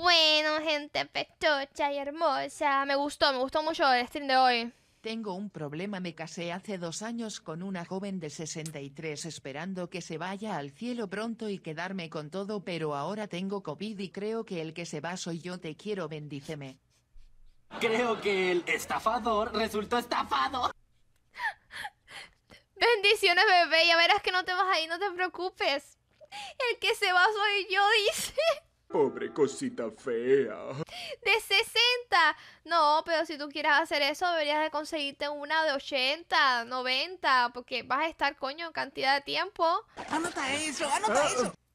Bueno, gente pechocha y hermosa. Me gustó, me gustó mucho el stream de hoy. Tengo un problema, me casé hace dos años con una joven de 63 esperando que se vaya al cielo pronto y quedarme con todo, pero ahora tengo COVID y creo que el que se va soy yo, te quiero, bendíceme. Creo que el estafador resultó estafado. Bendiciones, bebé, ya verás que no te vas ahí, no te preocupes. El que se va soy yo, dice cosita fea. ¡De 60! No, pero si tú quieres hacer eso, deberías de conseguirte una de 80, 90, porque vas a estar, coño, cantidad de tiempo. Anota eso, anota ah, eso.